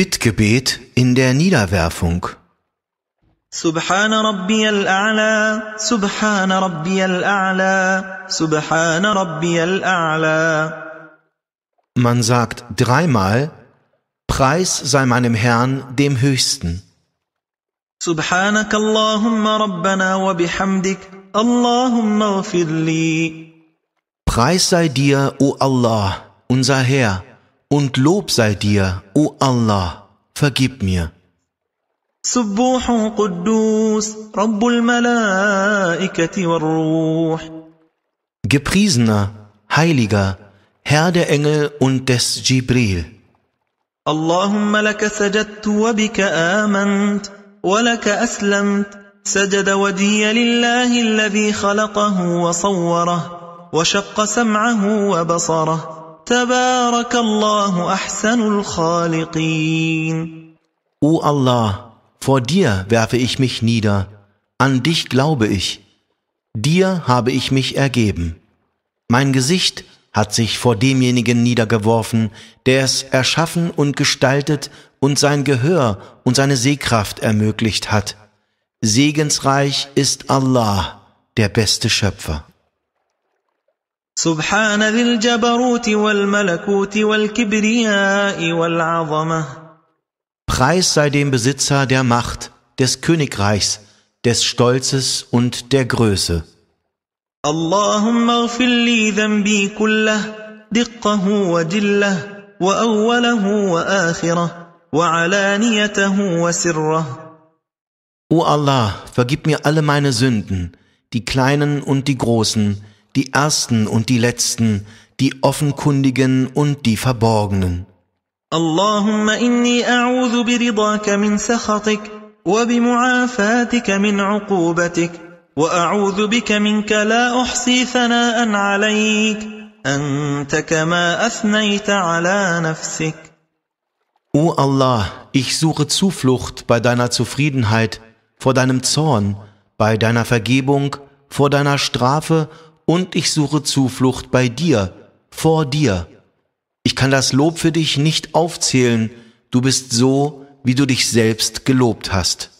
Bittgebet in der Niederwerfung. سبحان ربي الأعلى سبحان ربي الأعلى سبحان ربي الأعلى Man sagt dreimal Preis sei meinem Herrn dem höchsten سبحانك اللهم ربنا وبحمدك اللهم اغفر لي Preis sei dir, o Allah, unser Herr, Und Lob sei dir, O Allah, vergib mir. سبوح قدوس رب الملائكة والروح Gepriesener, heiliger, Herr der Engel und des Jibril. اللهم لك سجدت وبك آمنت ولك أسلمت سجد ودي لله الذي خلقه وصوره وشق سمعه وبصره تبارك الله أحسن الخالقين O Allah, vor dir werfe ich mich nieder, an dich glaube ich, dir habe ich mich ergeben. Mein Gesicht hat sich vor demjenigen niedergeworfen, der es erschaffen und gestaltet und sein Gehör und seine Sehkraft ermöglicht hat. Segensreich ist Allah, der beste Schöpfer. سبحان ذي الجبروت والملكوت والكبرياء والعظمة Preis sei dem Besitzer der Macht, des Königreichs, des Stolzes und der Größe. اللهم اغفر لي ذنبي كله دقه وجله وأوله وآخره وعلانيته وسره O Allah, vergib mir alle meine Sünden, die kleinen und die großen, die Ersten und die Letzten, die Offenkundigen und die Verborgenen. Allahumma inni اللهم إني min برضاك wa سخطك وبمعافاتك من عقوبتك وأعوذ بك منك لا أحصي thana'an عليك أنت كما أثنيت ala nafsik O Allah, ich suche Zuflucht bei deiner Zufriedenheit, vor deinem Zorn, bei deiner Vergebung, vor deiner Strafe und ich suche Zuflucht bei dir, vor dir. Ich kann das Lob für dich nicht aufzählen, du bist so, wie du dich selbst gelobt hast.